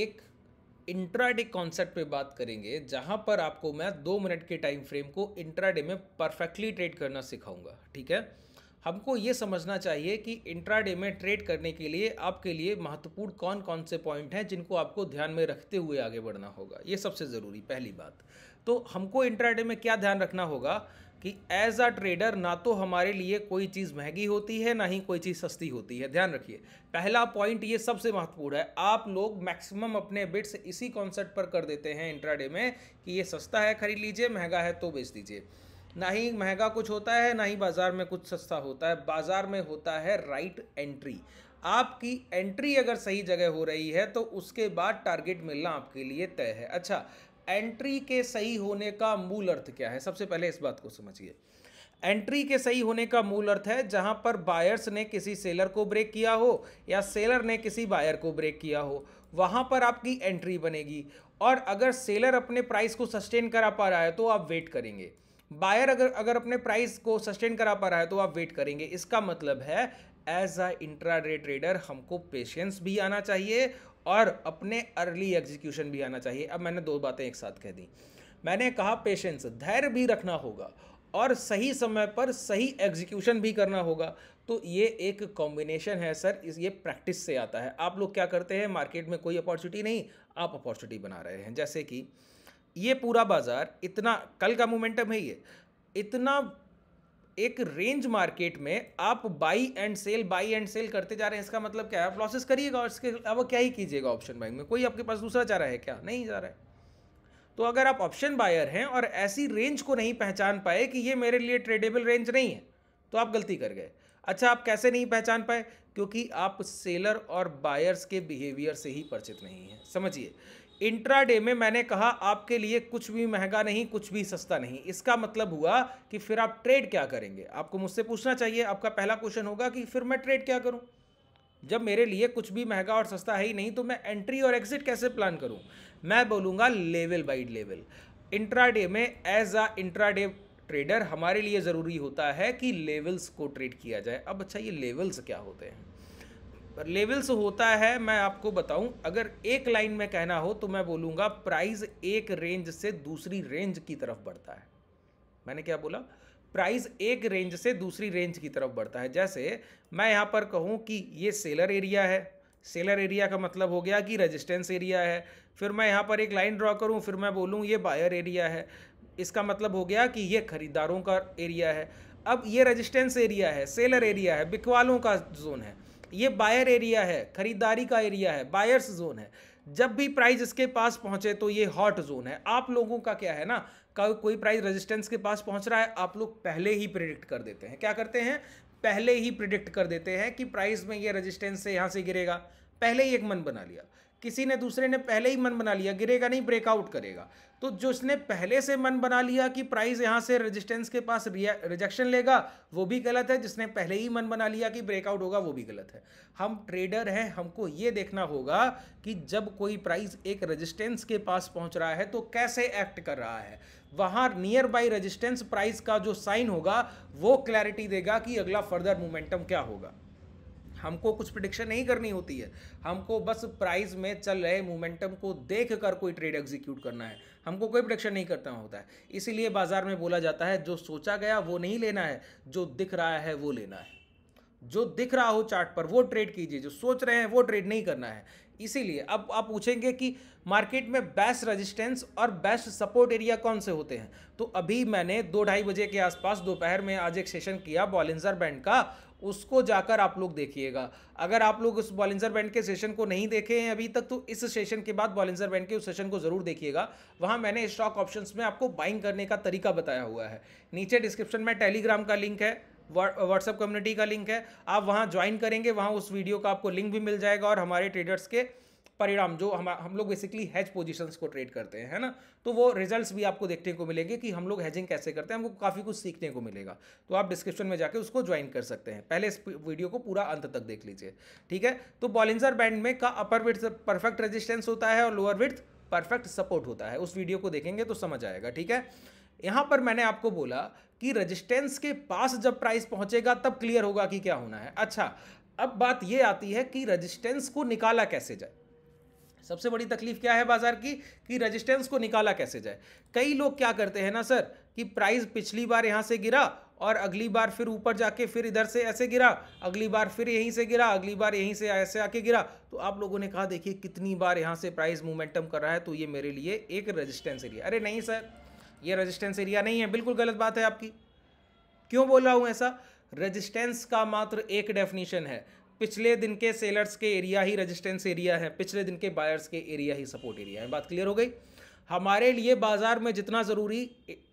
एक intraday concept पे बात करेंगे जहाँ पर आपको मैं दो मिनट के टाइम फ्रेम को इंट्राडे में परफेक्टली ट्रेड करना सिखाऊंगा ठीक है हमको ये समझना चाहिए कि इंट्राडे में ट्रेड करने के लिए आपके लिए महत्वपूर्ण कौन कौन से पॉइंट हैं जिनको आपको ध्यान में रखते हुए आगे बढ़ना होगा ये सबसे ज़रूरी पहली बात तो हमको इंट्राडे में क्या ध्यान रखना होगा कि एज अ ट्रेडर ना तो हमारे लिए कोई चीज़ महंगी होती है ना ही कोई चीज़ सस्ती होती है ध्यान रखिए पहला पॉइंट ये सबसे महत्वपूर्ण है आप लोग मैक्सिमम अपने बिट्स इसी कॉन्सेप्ट पर कर देते हैं इंट्राडे में कि ये सस्ता है खरीद लीजिए महंगा है तो बेच दीजिए ना ही महंगा कुछ होता है ना ही बाज़ार में कुछ सस्ता होता है बाज़ार में होता है राइट एंट्री आपकी एंट्री अगर सही जगह हो रही है तो उसके बाद टारगेट मिलना आपके लिए तय है अच्छा एंट्री के सही होने का मूल अर्थ क्या है सबसे पहले इस बात को समझिए एंट्री के सही होने का मूल अर्थ है जहां पर बायर्स ने किसी सेलर को ब्रेक किया हो या सेलर ने किसी बायर को ब्रेक किया हो वहां पर आपकी एंट्री बनेगी और अगर सेलर अपने प्राइस को सस्टेन करा पा रहा है तो आप वेट करेंगे बायर अगर अगर अपने प्राइस को सस्टेन करा पा रहा है तो आप वेट करेंगे इसका मतलब है एज अ डे ट्रेडर हमको पेशेंस भी आना चाहिए और अपने अर्ली एग्जीक्यूशन भी आना चाहिए अब मैंने दो बातें एक साथ कह दी मैंने कहा पेशेंस धैर्य भी रखना होगा और सही समय पर सही एग्जीक्यूशन भी करना होगा तो ये एक कॉम्बिनेशन है सर इस ये प्रैक्टिस से आता है आप लोग क्या करते हैं मार्केट में कोई अपॉर्चुनिटी नहीं आप अपॉर्चुनिटी बना रहे हैं जैसे कि ये पूरा बाज़ार इतना कल का मोमेंटम है ये इतना एक रेंज मार्केट में आप buy and sell buy and sell करते जा रहे हैं इसका मतलब क्या है आप लॉसेस करिएगा और इसके अलावा क्या ही कीजिएगा ऑप्शन बाइंग में कोई आपके पास दूसरा चारा है क्या नहीं जा रहा है तो अगर आप ऑप्शन बायर हैं और ऐसी रेंज को नहीं पहचान पाए कि ये मेरे लिए ट्रेडेबल रेंज नहीं है तो आप गलती कर गए अच्छा आप कैसे नहीं पहचान पाए क्योंकि आप सेलर और बायर्स के बिहेवियर से ही परिचित नहीं हैं समझिए इंट्राडे में मैंने कहा आपके लिए कुछ भी महंगा नहीं कुछ भी सस्ता नहीं इसका मतलब हुआ कि फिर आप ट्रेड क्या करेंगे आपको मुझसे पूछना चाहिए आपका पहला क्वेश्चन होगा कि फिर मैं ट्रेड क्या करूं जब मेरे लिए कुछ भी महंगा और सस्ता है ही नहीं तो मैं एंट्री और एग्जिट कैसे प्लान करूं मैं बोलूंगा लेवल बाई लेवल इंट्राडे में एज आ इंट्राडे ट्रेडर हमारे लिए ज़रूरी होता है कि लेवल्स को ट्रेड किया जाए अब अच्छा ये लेवल्स क्या होते हैं लेवल्स होता है मैं आपको बताऊं अगर एक लाइन में कहना हो तो मैं बोलूँगा प्राइस एक रेंज से दूसरी रेंज की तरफ बढ़ता है मैंने क्या बोला प्राइस एक रेंज से दूसरी रेंज की तरफ बढ़ता है जैसे मैं यहाँ पर कहूँ कि ये सेलर एरिया है सेलर एरिया का मतलब हो गया कि रेजिस्टेंस एरिया है फिर मैं यहाँ पर एक लाइन ड्रॉ करूँ फिर मैं बोलूँ ये बायर एरिया है इसका मतलब हो गया कि ये खरीदारों का एरिया है अब ये रेजिस्टेंस एरिया है सेलर एरिया है बिकवालों का जोन है ये बायर एरिया है खरीदारी का एरिया है बायर्स जोन है जब भी प्राइस इसके पास पहुंचे तो ये हॉट जोन है आप लोगों का क्या है ना का कोई प्राइस रेजिस्टेंस के पास पहुंच रहा है आप लोग पहले ही प्रिडिक्ट कर देते हैं क्या करते हैं पहले ही प्रिडिक्ट कर देते हैं कि प्राइस में ये रेजिस्टेंस से यहाँ से गिरेगा पहले ही एक मन बना लिया किसी ने दूसरे ने पहले ही मन बना लिया गिरेगा नहीं ब्रेकआउट करेगा तो जो उसने पहले से मन बना लिया कि प्राइस यहाँ से रेजिस्टेंस के पास रिजेक्शन लेगा वो भी गलत है जिसने पहले ही मन बना लिया कि ब्रेकआउट होगा वो भी गलत है हम ट्रेडर हैं हमको ये देखना होगा कि जब कोई प्राइस एक रजिस्टेंस के पास पहुँच रहा है तो कैसे एक्ट कर रहा है वहाँ नियर बाई रजिस्टेंस प्राइस का जो साइन होगा वो क्लैरिटी देगा कि अगला फर्दर मोमेंटम क्या होगा हमको कुछ प्रडिक्शन नहीं करनी होती है हमको बस प्राइस में चल रहे मोमेंटम को देख कर कोई ट्रेड एग्जीक्यूट करना है हमको कोई प्रडिक्शन नहीं करना होता है इसीलिए बाजार में बोला जाता है जो सोचा गया वो नहीं लेना है जो दिख रहा है वो लेना है जो दिख रहा हो चार्ट पर वो ट्रेड कीजिए जो सोच रहे हैं वो ट्रेड नहीं करना है इसीलिए अब आप पूछेंगे कि मार्केट में बेस्ट रेजिस्टेंस और बेस्ट सपोर्ट एरिया कौन से होते हैं तो अभी मैंने दो ढाई बजे के आसपास दोपहर में आज एक सेशन किया बॉलिंजर बैंड का उसको जाकर आप लोग देखिएगा अगर आप लोग उस बॉलिंजर बैंड के सेशन को नहीं देखे हैं अभी तक तो इस सेशन के बाद बॉलिंजर बैंड के उस सेशन को ज़रूर देखिएगा वहाँ मैंने स्टॉक ऑप्शंस में आपको बाइंग करने का तरीका बताया हुआ है नीचे डिस्क्रिप्शन में टेलीग्राम का लिंक है व्हाट्सअप कम्युनिटी का लिंक है आप वहाँ ज्वाइन करेंगे वहाँ उस वीडियो का आपको लिंक भी मिल जाएगा और हमारे ट्रेडर्स के परिणाम जो हम हम लोग बेसिकली हैज पोजीशंस को ट्रेड करते हैं है ना तो वो रिजल्ट्स भी आपको देखने को मिलेंगे कि हम लोग हैजिंग कैसे करते हैं हमको काफ़ी कुछ सीखने को मिलेगा तो आप डिस्क्रिप्शन में जाकर उसको ज्वाइन कर सकते हैं पहले इस वीडियो को पूरा अंत तक देख लीजिए ठीक है तो बॉलिंजर बैंड में का अपर विथ परफेक्ट रेजिस्टेंस होता है और लोअर विथ परफेक्ट सपोर्ट होता है उस वीडियो को देखेंगे तो समझ आएगा ठीक है यहाँ पर मैंने आपको बोला कि रेजिस्टेंस के पास जब प्राइस पहुंचेगा तब क्लियर होगा कि क्या होना है अच्छा अब बात यह आती है कि रेजिस्टेंस को निकाला कैसे जाए सबसे बड़ी तकलीफ क्या है बाजार की कि रेजिस्टेंस को निकाला कैसे जाए कई लोग क्या करते हैं ना सर कि प्राइस पिछली बार यहाँ से गिरा और अगली बार फिर ऊपर जाके फिर इधर से ऐसे गिरा अगली बार फिर यहीं से गिरा अगली बार यहीं से ऐसे आके गिरा तो आप लोगों ने कहा देखिए कितनी बार यहाँ से प्राइस मोमेंटम कर रहा है तो ये मेरे लिए एक रजिस्टेंस एरिया अरे नहीं सर ये रजिस्टेंस एरिया नहीं है बिल्कुल गलत बात है आपकी क्यों बोल रहा हूँ ऐसा रजिस्टेंस का मात्र एक डेफिनेशन है पिछले दिन के सेलर्स के एरिया ही रेजिस्टेंस एरिया है पिछले दिन के बायर्स के एरिया ही सपोर्ट एरिया है बात क्लियर हो गई हमारे लिए बाजार में जितना ज़रूरी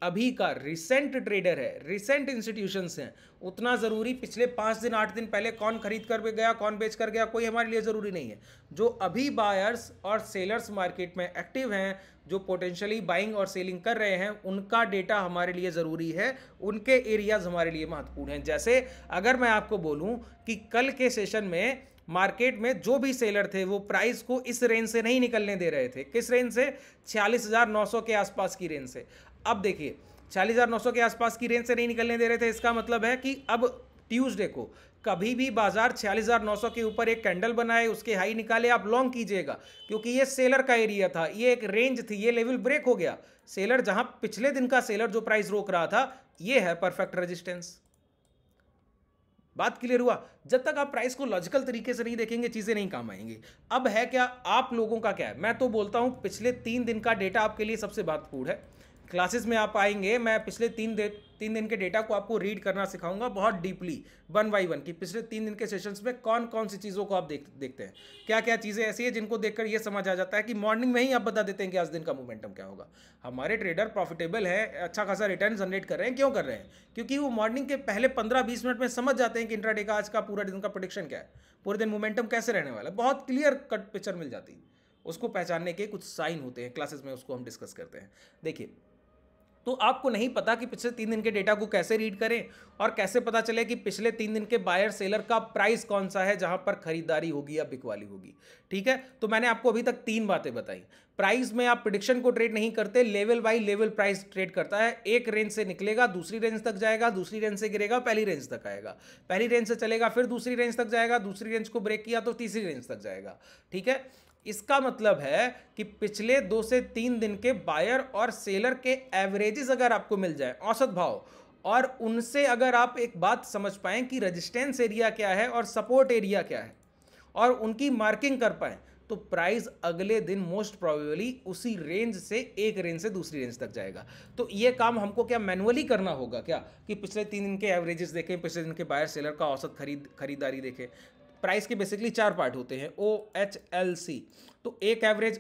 अभी का रिसेंट ट्रेडर है रिसेंट इंस्टीट्यूशंस हैं उतना ज़रूरी पिछले पाँच दिन आठ दिन पहले कौन खरीद कर गया कौन बेच कर गया कोई हमारे लिए ज़रूरी नहीं है जो अभी बायर्स और सेलर्स मार्केट में एक्टिव हैं जो पोटेंशियली बाइंग और सेलिंग कर रहे हैं उनका डेटा हमारे लिए ज़रूरी है उनके एरियाज़ हमारे लिए महत्वपूर्ण हैं जैसे अगर मैं आपको बोलूँ कि कल के सेशन में मार्केट में जो भी सेलर थे वो प्राइस को इस रेंज से नहीं निकलने दे रहे थे किस रेंज से छियालीस हज़ार नौ सौ के आसपास की रेंज से अब देखिए छियालीस हज़ार नौ सौ के आसपास की रेंज से नहीं निकलने दे रहे थे इसका मतलब है कि अब ट्यूसडे को कभी भी बाजार 46,900 के ऊपर एक कैंडल बनाए उसके हाई निकाले आप लॉन्ग कीजिएगा क्योंकि ये सेलर का एरिया था ये एक रेंज थी ये लेवल ब्रेक हो गया सेलर जहां पिछले दिन का सेलर जो प्राइस रोक रहा था ये है परफेक्ट रेजिस्टेंस बात क्लियर हुआ जब तक आप प्राइस को लॉजिकल तरीके से नहीं देखेंगे चीज़ें नहीं काम आएंगी अब है क्या आप लोगों का क्या है मैं तो बोलता हूं पिछले तीन दिन का डेटा आपके लिए सबसे महत्वपूर्ण है क्लासेस में आप आएंगे मैं पिछले तीन दे तीन दिन के डेटा को आपको रीड करना सिखाऊंगा बहुत डीपली वन बाई वन कि पिछले तीन दिन के सेशंस में कौन कौन सी चीज़ों को आप देख देखते हैं क्या क्या चीज़ें ऐसी हैं जिनको देखकर ये समझ आ जाता है कि मॉर्निंग में ही आप बता देते हैं कि आज दिन का मोमेंटम क्या होगा हमारे ट्रेडर प्रॉफिटेबल है अच्छा खासा रिटर्न जनरेट कर रहे हैं क्यों कर रहे हैं क्योंकि वो मॉर्निंग के पहले पंद्रह बीस मिनट में समझ जाते हैं कि इंट्राडे का आज का पूरा दिन का प्रोडिक्शन क्या है पूरे दिन मोमेंटम कैसे रहने वाला है बहुत क्लियर कट पिक्चर मिल जाती है उसको पहचानने के कुछ साइन होते हैं क्लासेस में उसको हम डिस्कस करते हैं देखिए तो आपको नहीं पता कि पिछले तीन दिन के डेटा को कैसे रीड करें और कैसे पता चले कि पिछले तीन दिन के बायर सेलर का प्राइस कौन सा है जहां पर खरीदारी होगी या बिकवाली होगी ठीक है तो मैंने आपको अभी तक तीन बातें बताई प्राइस में आप प्रिडिक्शन को ट्रेड नहीं करते level by level price trade करता है एक रेंज से निकलेगा दूसरी रेंज तक जाएगा दूसरी रेंज से गिरेगा पहली रेंज तक आएगा पहली रेंज से चलेगा फिर दूसरी रेंज तक जाएगा दूसरी रेंज को ब्रेक किया तो तीसरी रेंज तक जाएगा ठीक है इसका मतलब है कि पिछले दो से तीन दिन के बायर और सेलर के एवरेजेस अगर आपको मिल जाए औसत भाव और उनसे अगर आप एक बात समझ पाएं कि रजिस्टेंस एरिया क्या है और सपोर्ट एरिया क्या है और उनकी मार्किंग कर पाएं तो प्राइस अगले दिन मोस्ट प्रोबेबली उसी रेंज से एक रेंज से दूसरी रेंज तक जाएगा तो ये काम हमको क्या मैनुअली करना होगा क्या कि पिछले तीन दिन के एवरेजेस देखें पिछले दिन के बायर सेलर का औसत खरीद खरीदारी देखें प्राइस के बेसिकली चार पार्ट होते हैं ओ एच एल सी तो एक एवरेज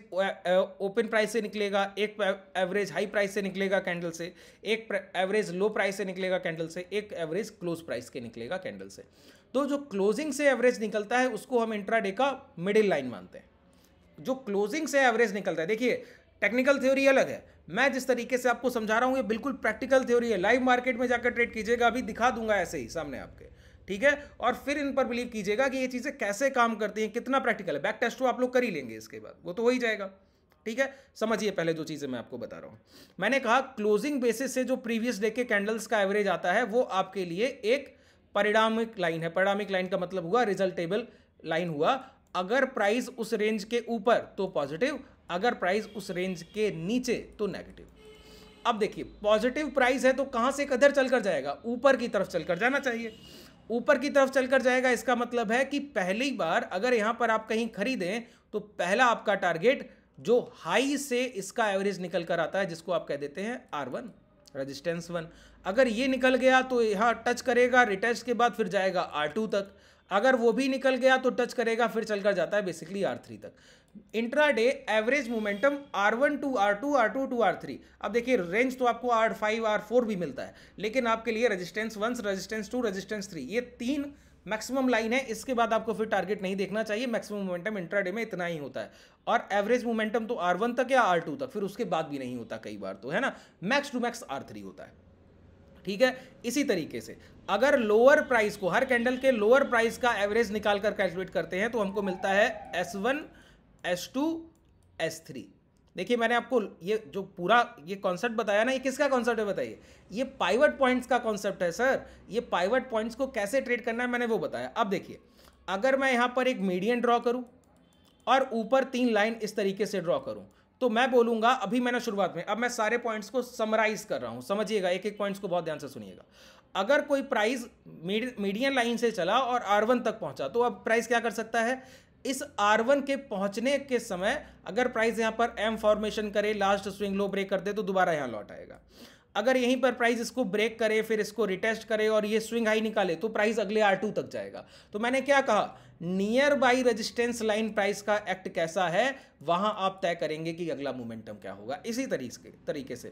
ओपन प्राइस से निकलेगा एक एवरेज हाई प्राइस से निकलेगा कैंडल से एक एवरेज लो प्राइस से निकलेगा कैंडल से एक एवरेज क्लोज प्राइस के निकलेगा कैंडल से तो जो क्लोजिंग से एवरेज निकलता है उसको हम इंट्राडे का मिडिल लाइन मानते हैं जो क्लोजिंग से एवरेज निकलता है देखिए टेक्निकल थ्योरी अलग है मैं जिस तरीके से आपको समझा रहा हूँ ये बिल्कुल प्रैक्टिकल थ्योरी है लाइव मार्केट में जाकर ट्रेड कीजिएगा अभी दिखा दूंगा ऐसे ही सामने आपके ठीक है और फिर इन पर बिलीव कीजिएगा कि ये चीज़ें कैसे काम करती हैं कितना प्रैक्टिकल है बैक टेस्ट तो आप लोग कर ही लेंगे इसके बाद वो तो हो ही जाएगा ठीक है समझिए पहले जो चीज़ें मैं आपको बता रहा हूं मैंने कहा क्लोजिंग बेसिस से जो प्रीवियस डे के कैंडल्स का एवरेज आता है वो आपके लिए एक परिणामिक लाइन है परिणामिक लाइन का मतलब हुआ रिजल्टेबल लाइन हुआ अगर प्राइस उस रेंज के ऊपर तो पॉजिटिव अगर प्राइस उस रेंज के नीचे तो नेगेटिव अब देखिए पॉजिटिव प्राइस है तो कहां से कदर चलकर जाएगा ऊपर की तरफ चलकर जाना चाहिए ऊपर की तरफ चलकर जाएगा इसका मतलब है कि पहली बार अगर यहां पर आप कहीं खरीदें तो पहला आपका टारगेट जो हाई से इसका एवरेज निकल कर आता है जिसको आप कह देते हैं आर वन रजिस्टेंस वन अगर ये निकल गया तो यहाँ टच करेगा रिटेस्ट के बाद फिर जाएगा आर टू तक अगर वो भी निकल गया तो टच करेगा फिर चलकर जाता है बेसिकली आर थ्री तक intraday average momentum R one two R two R two two R three अब देखिए रेंज तो आपको आर फाइव आर फोर भी मिलता है लेकिन आपके लिए resistance one resistance two resistance three ये तीन मैक्सिमम लाइन है इसके बाद आपको फिर टारगेट नहीं देखना चाहिए मैक्सिमम मोमेंटम डे में इतना ही होता है और एवरेज मोमेंटम तो आर वन तक या आर टू तक फिर उसके बाद भी नहीं होता कई बार तो है ना max to max R three होता है ठीक है इसी तरीके से अगर लोअर प्राइस को हर कैंडल के लोअर प्राइस का एवरेज निकाल कर कैलकुलेट करते हैं तो हमको मिलता है S one S two S three देखिए मैंने आपको ये जो पूरा ये कॉन्सेप्ट बताया ना ये किसका कॉन्सेप्ट है बताइए ये पाइवट पॉइंट्स का कॉन्सेप्ट है सर ये पाइवट पॉइंट्स को कैसे ट्रेड करना है मैंने वो बताया अब देखिए अगर मैं यहाँ पर एक मीडियम ड्रॉ करूँ और ऊपर तीन लाइन इस तरीके से ड्रॉ करूँ तो मैं बोलूंगा अभी मैंने शुरुआत में अब मैं सारे पॉइंट्स को समराइज कर रहा हूं समझिएगा एक एक पॉइंट्स को बहुत ध्यान से सुनिएगा अगर कोई प्राइस मीडियन लाइन से चला और आर तक पहुंचा तो अब प्राइस क्या कर सकता है इस R1 के पहुंचने के समय अगर प्राइस यहां पर M फॉर्मेशन करे लास्ट स्विंग लो ब्रेक कर दे तो दोबारा यहां लौट आएगा अगर यहीं पर प्राइस इसको ब्रेक करे फिर इसको रिटेस्ट करे और ये स्विंग हाई निकाले तो प्राइस अगले आर टू तक जाएगा तो मैंने क्या कहा nearby resistance line price का एक्ट कैसा है वहां आप तय करेंगे कि अगला मोमेंटम क्या होगा इसी तरीके तरीके से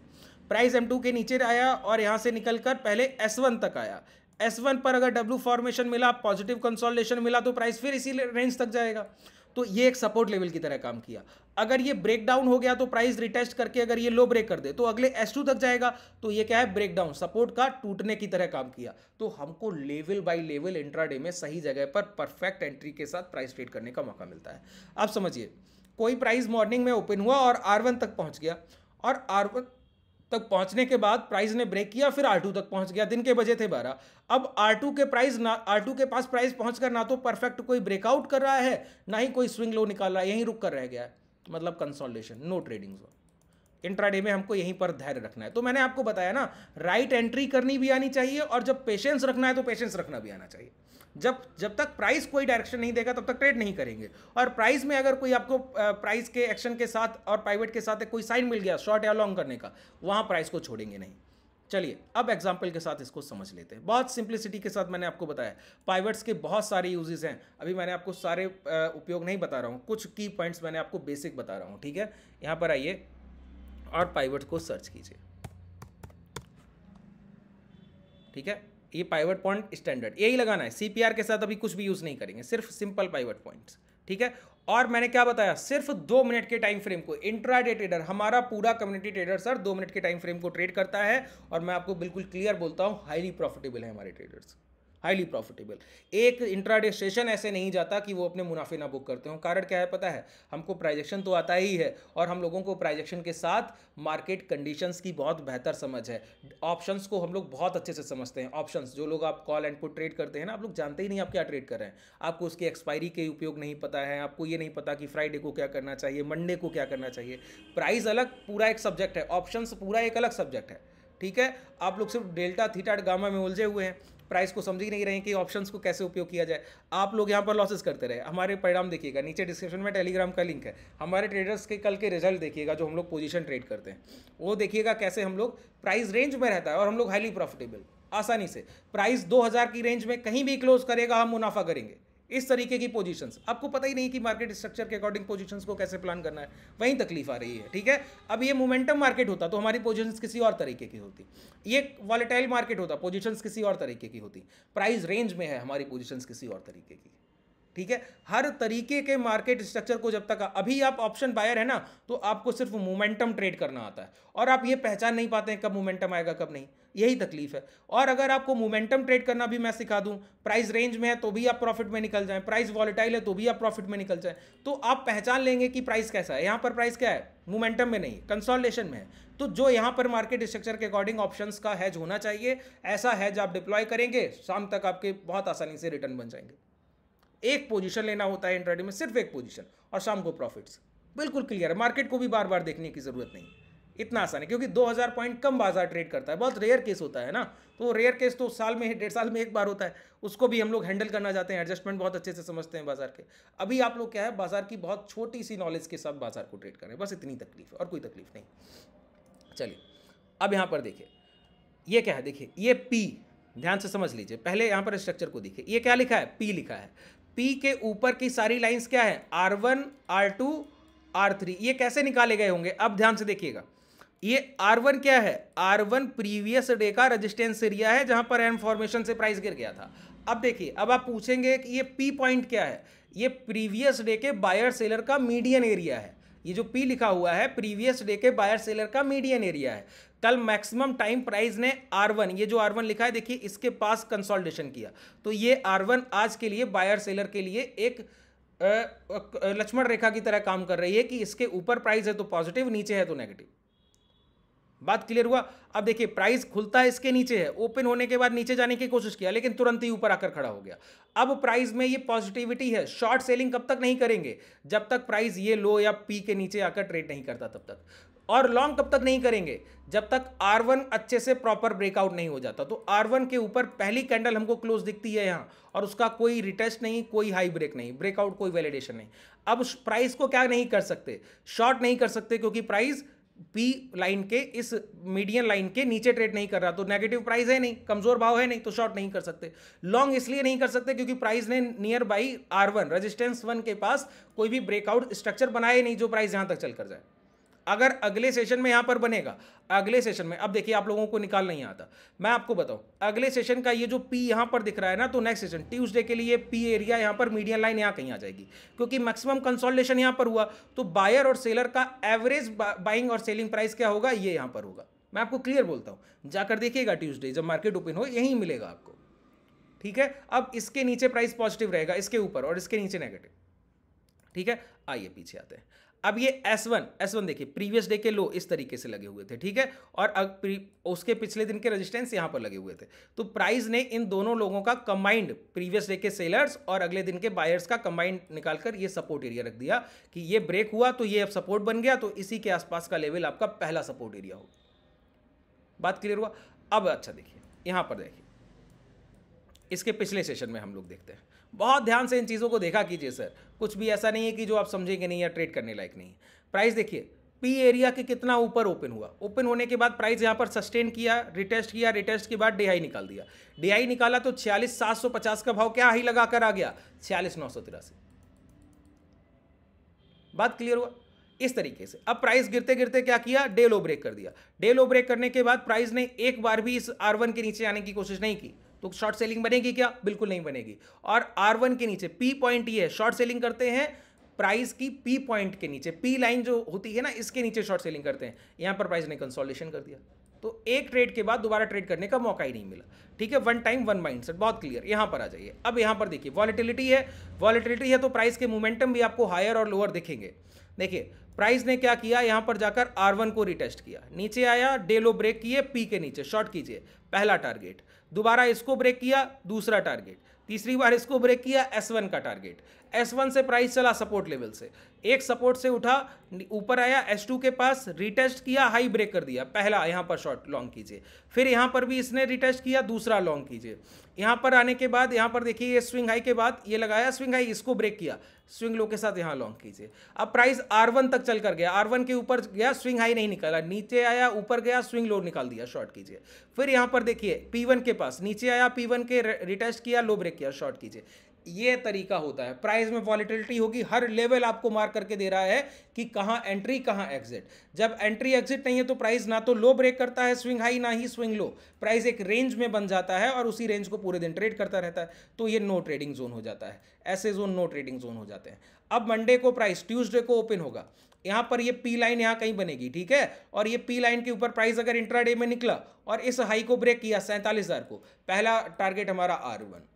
प्राइस एम टू के नीचे आया और यहां से निकलकर पहले एस वन तक आया एस वन पर अगर डब्ल्यू फॉर्मेशन मिला पॉजिटिव कंसोलिडेशन मिला तो प्राइस फिर इसी रेंज तक जाएगा तो ये एक सपोर्ट लेवल की तरह काम किया अगर ये ब्रेक डाउन हो गया तो प्राइस रिटेस्ट करके अगर ये लो ब्रेक कर दे तो अगले एस टू तक जाएगा तो ये क्या है ब्रेक डाउन सपोर्ट का टूटने की तरह काम किया तो हमको लेवल बाय लेवल इंट्राडे में सही जगह पर परफेक्ट एंट्री के साथ प्राइस ट्रेड करने का मौका मिलता है अब समझिए कोई प्राइस मॉर्निंग में ओपन हुआ और आर वन तक पहुंच गया और आर वन तक पहुंचने के बाद प्राइस ने ब्रेक किया फिर आर टू तक पहुंच गया दिन के बजे थे बारह अब आर टू के प्राइस ना आर टू के पास प्राइस पहुंचकर ना तो परफेक्ट कोई ब्रेकआउट कर रहा है ना ही कोई स्विंग लो निकाल रहा है यहीं रुक कर रह गया है मतलब consolidation no trading zone intraday में हमको यहीं पर धैर्य रखना है तो मैंने आपको बताया ना राइट एंट्री करनी भी आनी चाहिए और जब पेशेंस रखना है तो पेशेंस रखना भी आना चाहिए जब जब तक प्राइस कोई डायरेक्शन नहीं देगा तब तक ट्रेड नहीं करेंगे और प्राइस में अगर कोई आपको प्राइस के एक्शन के साथ और प्राइवेट के साथ कोई साइन मिल गया शॉर्ट या लॉन्ग करने का वहाँ प्राइस को छोड़ेंगे नहीं चलिए अब एग्जाम्पल के साथ इसको समझ लेते हैं बहुत सिंप्लिसिटी के साथ मैंने आपको बताया पाइवट्स के बहुत सारे यूजेस हैं अभी मैंने आपको सारे उपयोग नहीं बता रहा हूँ कुछ की पॉइंट्स मैंने आपको बेसिक बता रहा हूँ ठीक है यहाँ पर आइए और पाइवट को सर्च कीजिए ठीक है ये पाइवट पॉइंट स्टैंडर्ड यही लगाना है सीपीआर के साथ अभी कुछ भी यूज़ नहीं करेंगे सिर्फ सिंपल पाइवट पॉइंट्स ठीक है और मैंने क्या बताया सिर्फ दो मिनट के टाइम फ्रेम को इंट्राडे ट्रेडर हमारा पूरा कम्युनिटी ट्रेडर सर दो मिनट के टाइम फ्रेम को ट्रेड करता है और मैं आपको बिल्कुल क्लियर बोलता हूँ हाईली प्रॉफिटेबल है हमारे ट्रेडर्स हाईली प्रॉफिटेबल एक इंट्राडे सेशन ऐसे नहीं जाता कि वो अपने मुनाफे ना बुक करते हो कारण क्या है पता है हमको प्राइजेक्शन तो आता ही है और हम लोगों को प्राइजेक्शन के साथ मार्केट कंडीशंस की बहुत बेहतर समझ है ऑप्शंस को हम लोग बहुत अच्छे से समझते हैं ऑप्शंस जो लोग आप कॉल एंड पुट ट्रेड करते हैं ना आप लोग जानते ही नहीं आप क्या ट्रेड कर रहे हैं आपको उसकी एक्सपायरी के उपयोग नहीं पता है आपको ये नहीं पता कि फ्राइडे को क्या करना चाहिए मंडे को क्या करना चाहिए प्राइस अलग पूरा एक सब्जेक्ट है ऑप्शंस पूरा एक अलग सब्जेक्ट है ठीक है आप लोग सिर्फ डेल्टा थीटा गामा में उलझे हुए हैं प्राइस को समझ ही नहीं रहे कि ऑप्शन को कैसे उपयोग किया जाए आप लोग यहाँ पर लॉसेस करते रहे हमारे परिणाम देखिएगा नीचे डिस्क्रिप्शन में टेलीग्राम का लिंक है हमारे ट्रेडर्स के कल के रिजल्ट देखिएगा जो हम लोग पोजिशन ट्रेड करते हैं वो देखिएगा कैसे हम लोग प्राइस रेंज में रहता है और हम लोग हाईली प्रॉफिटेबल आसानी से प्राइस 2000 की रेंज में कहीं भी क्लोज करेगा हम मुनाफा करेंगे इस तरीके की पोजीशंस आपको पता ही नहीं कि मार्केट स्ट्रक्चर के अकॉर्डिंग पोजीशंस को कैसे प्लान करना है वहीं तकलीफ आ रही है ठीक है अब ये मोमेंटम मार्केट होता तो हमारी पोजीशंस किसी और तरीके की होती ये वॉलेटाइल मार्केट होता पोजीशंस किसी और तरीके की होती प्राइस रेंज में है हमारी पोजीशंस किसी और तरीके की ठीक है हर तरीके के मार्केट स्ट्रक्चर को जब तक अभी आप ऑप्शन बायर है ना तो आपको सिर्फ मोमेंटम ट्रेड करना आता है और आप ये पहचान नहीं पाते हैं कब मोमेंटम आएगा कब नहीं यही तकलीफ है और अगर आपको मोमेंटम ट्रेड करना भी मैं सिखा दूं प्राइस रेंज में है तो भी आप प्रॉफिट में निकल जाएं प्राइस वॉलेटाइल है तो भी आप प्रॉफिट में निकल जाएं तो आप पहचान लेंगे कि प्राइस कैसा है यहां पर प्राइस क्या है मोमेंटम में नहीं कंसोलिडेशन में है तो जो यहां पर मार्केट स्ट्रक्चर के अकॉर्डिंग ऑप्शन का हैज होना चाहिए ऐसा हैज आप डिप्लॉय करेंगे शाम तक आपके बहुत आसानी से रिटर्न बन जाएंगे एक पोजीशन लेना होता है इंट्राडे में सिर्फ एक पोजीशन और शाम को प्रॉफिट्स बिल्कुल क्लियर है मार्केट को भी बार बार देखने की ज़रूरत नहीं इतना आसान है क्योंकि 2000 पॉइंट कम बाजार ट्रेड करता है बहुत रेयर केस होता है ना तो रेयर केस तो साल में डेढ़ साल में एक बार होता है उसको भी हम लोग हैंडल करना चाहते हैं एडजस्टमेंट बहुत अच्छे से समझते हैं बाजार के अभी आप लोग क्या है बाजार की बहुत छोटी सी नॉलेज के साथ बाजार को ट्रेड करें बस इतनी तकलीफ है और कोई तकलीफ नहीं चलिए अब यहाँ पर देखिए ये क्या है देखिए ये पी ध्यान से समझ लीजिए पहले यहाँ पर स्ट्रक्चर को देखिए ये क्या लिखा है पी लिखा है पी के ऊपर की सारी लाइंस क्या है R one R two R three ये कैसे निकाले गए होंगे अब ध्यान से देखिएगा ये आर वन क्या है आर वन प्रीवियस डे का रजिस्टेंस एरिया है जहां पर एम फॉर्मेशन से प्राइस गिर गया था अब देखिए अब आप पूछेंगे कि ये पी पॉइंट क्या है ये प्रीवियस डे के बायर सेलर का मीडियन एरिया है ये जो पी लिखा हुआ है प्रीवियस डे के बायर सेलर का मीडियन एरिया है कल मैक्सिमम टाइम प्राइस ने आर वन ये जो आर वन लिखा है देखिए इसके पास कंसोलिडेशन किया तो ये आर वन आज के लिए बायर सेलर के लिए एक लक्ष्मण रेखा की तरह काम कर रही है कि इसके ऊपर प्राइस है तो पॉजिटिव नीचे है तो नेगेटिव बात क्लियर हुआ अब देखिए प्राइस खुलता है इसके नीचे है ओपन होने के बाद नीचे जाने की कोशिश किया लेकिन तुरंत ही ऊपर आकर खड़ा हो गया अब प्राइस में ये पॉजिटिविटी है शॉर्ट सेलिंग कब तक नहीं करेंगे जब तक प्राइस ये लो या पी के नीचे आकर ट्रेड नहीं करता तब तक और लॉन्ग कब तक नहीं करेंगे जब तक R1 अच्छे से प्रॉपर ब्रेकआउट नहीं हो जाता तो R1 के ऊपर पहली कैंडल हमको क्लोज दिखती है यहाँ और उसका कोई रिटेस्ट नहीं कोई हाई ब्रेक नहीं ब्रेकआउट कोई वैलिडेशन नहीं अब प्राइस को क्या नहीं कर सकते शॉर्ट नहीं कर सकते क्योंकि प्राइस पी लाइन के इस मीडियम लाइन के नीचे ट्रेड नहीं कर रहा तो नेगेटिव प्राइस है नहीं कमजोर भाव है नहीं तो शॉर्ट नहीं कर सकते लॉन्ग इसलिए नहीं कर सकते क्योंकि प्राइस ने nearby R one resistance one के पास कोई भी ब्रेकआउट स्ट्रक्चर बनाए नहीं जो प्राइस यहां तक चल कर जाए अगर अगले सेशन में यहां पर बनेगा अगले सेशन में अब देखिए आप लोगों को निकाल नहीं आता मैं आपको बताऊं अगले सेशन का ये जो पी यहां पर दिख रहा है ना तो नेक्स्ट सेशन ट्यूसडे के लिए पी एरिया यहां पर मीडियम लाइन यहां कहीं आ जाएगी क्योंकि मैक्सिमम कंसोलिडेशन यहां पर हुआ तो बायर और सेलर का एवरेज बाइंग और सेलिंग प्राइस क्या होगा ये यहां पर होगा मैं आपको क्लियर बोलता हूं जाकर देखिएगा ट्यूसडे जब मार्केट ओपन हो यही मिलेगा आपको ठीक है अब इसके नीचे प्राइस पॉजिटिव रहेगा इसके ऊपर और इसके नीचे नेगेटिव ठीक है आइए पीछे आते हैं अब ये S1 S1 देखिए प्रीवियस डे के लो इस तरीके से लगे हुए थे ठीक है और अग, उसके पिछले दिन के रेजिस्टेंस यहां पर लगे हुए थे तो प्राइस ने इन दोनों लोगों का कंबाइंड प्रीवियस डे के सेलर्स और अगले दिन के बायर्स का कंबाइंड निकालकर ये सपोर्ट एरिया रख दिया कि ये ब्रेक हुआ तो ये अब सपोर्ट बन गया तो इसी के आसपास का लेवल आपका पहला सपोर्ट एरिया होगा बात क्लियर हुआ अब अच्छा देखिए यहां पर देखिए इसके पिछले सेशन में हम लोग देखते हैं बहुत ध्यान से इन चीज़ों को देखा कीजिए सर कुछ भी ऐसा नहीं है कि जो आप समझेंगे नहीं या ट्रेड करने लायक नहीं है प्राइस देखिए पी एरिया के कितना ऊपर ओपन हुआ ओपन होने के बाद प्राइस यहाँ पर सस्टेन किया रिटेस्ट किया रिटेस्ट के बाद डीआई निकाल दिया डीआई निकाला तो छियालीस सात सौ पचास का भाव क्या ही लगाकर आ गया छियालीस नौ सौ तिरासी बात क्लियर हुआ इस तरीके से अब प्राइस गिरते गिरते क्या किया डे लो ब्रेक कर दिया डे लो ब्रेक करने के बाद प्राइस ने एक बार भी इस आर वन के नीचे आने की कोशिश नहीं की तो शॉर्ट सेलिंग बनेगी क्या बिल्कुल नहीं बनेगी और आर वन के नीचे पी पॉइंट ये है शॉर्ट सेलिंग करते हैं प्राइस की पी पॉइंट के नीचे पी लाइन जो होती है ना इसके नीचे शॉर्ट सेलिंग करते हैं यहाँ पर प्राइस ने कंसोलिडेशन कर दिया तो एक ट्रेड के बाद दोबारा ट्रेड करने का मौका ही नहीं मिला ठीक है वन टाइम वन माइंड बहुत क्लियर यहां पर आ जाइए अब यहां पर देखिए वॉलीटिलिटी है वॉलिटिलिटी है तो प्राइस के मोमेंटम भी आपको हायर और लोअर दिखेंगे देखिए प्राइस ने क्या किया यहां पर जाकर आर वन को रिटेस्ट किया नीचे आया डे लो ब्रेक किए पी के नीचे शॉर्ट कीजिए पहला टारगेट दोबारा इसको ब्रेक किया दूसरा टारगेट तीसरी बार इसको ब्रेक किया एस वन का टारगेट एस वन से प्राइस चला सपोर्ट लेवल से एक सपोर्ट से उठा ऊपर आया एस टू के पास रिटेस्ट किया हाई ब्रेक कर दिया पहला यहाँ पर शॉर्ट लॉन्ग कीजिए फिर यहाँ पर भी इसने रिटेस्ट किया दूसरा लॉन्ग कीजिए यहाँ पर आने के बाद यहाँ पर देखिए ये स्विंग हाई के बाद ये लगाया स्विंग हाई इसको ब्रेक किया स्विंग लो के साथ यहाँ लॉन्ग कीजिए अब प्राइस आर वन तक चल कर गया आर वन के ऊपर गया स्विंग हाई नहीं निकाला नीचे आया ऊपर गया स्विंग लो निकाल दिया शॉर्ट कीजिए फिर यहाँ पर देखिए पी वन के पास नीचे आया पी वन के रिटेस्ट किया लो ब्रेक किया शॉर्ट कीजिए ये तरीका होता है प्राइस में वॉलिटिलिटी होगी हर लेवल आपको मार करके दे रहा है कि कहाँ एंट्री कहाँ एग्जिट जब एंट्री एग्जिट नहीं है तो प्राइस ना तो लो ब्रेक करता है स्विंग हाई ना ही स्विंग लो प्राइस एक रेंज में बन जाता है और उसी रेंज को पूरे दिन ट्रेड करता रहता है तो ये नो ट्रेडिंग जोन हो जाता है ऐसे जोन नो ट्रेडिंग जोन हो जाते हैं अब मंडे को प्राइस ट्यूजडे को ओपन होगा यहाँ पर ये पी लाइन यहाँ कहीं बनेगी ठीक है और ये पी लाइन के ऊपर प्राइस अगर इंट्राडे में निकला और इस हाई को ब्रेक किया सैंतालीस हज़ार को पहला टारगेट हमारा आर वन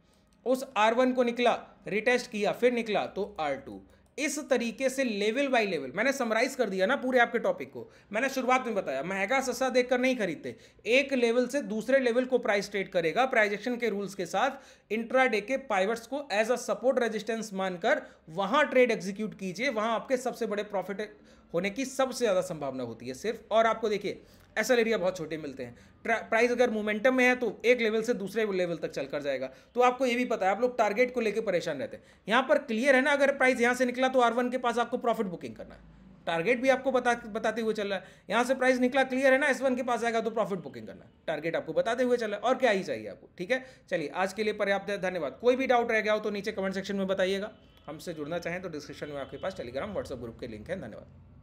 उस आर वन को निकला रिटेस्ट किया फिर निकला तो आर टू इस तरीके से लेवल बाय लेवल मैंने समराइज कर दिया ना पूरे आपके टॉपिक को मैंने शुरुआत में बताया महंगा सस्ता देखकर नहीं खरीदते एक लेवल से दूसरे लेवल को प्राइस ट्रेड करेगा प्राइजेक्शन के रूल्स के साथ इंट्राडे के पाइवर्ट्स को एज अ सपोर्ट रेजिस्टेंस मानकर वहां ट्रेड एग्जीक्यूट कीजिए वहां आपके सबसे बड़े प्रॉफिट होने की सबसे ज़्यादा संभावना होती है सिर्फ और आपको देखिए ऐसा एरिया बहुत छोटे मिलते हैं प्राइस अगर मोमेंटम में है तो एक लेवल से दूसरे लेवल तक चल कर जाएगा तो आपको ये भी पता है आप लोग टारगेट को लेकर परेशान रहते हैं यहाँ पर क्लियर है ना अगर प्राइस यहाँ से निकला तो आर के पास आपको प्रॉफिट बुकिंग करना है टारगेट भी आपको बता बताते हुए चल रहा है यहाँ से प्राइस निकला क्लियर है ना एस वन के पास आएगा तो प्रॉफिट बुकिंग करना टारगेट आपको बताते हुए चल रहा है और क्या ही चाहिए आपको ठीक है चलिए आज के लिए पर्याप्त है धन्यवाद कोई भी डाउट रह गया हो तो नीचे कमेंट सेक्शन में बताइएगा हमसे जुड़ना चाहें तो डिस्क्रिप्शन में आपके पास टेलीग्राम व्हाट्सअप ग्रुप के लिंक है धन्यवाद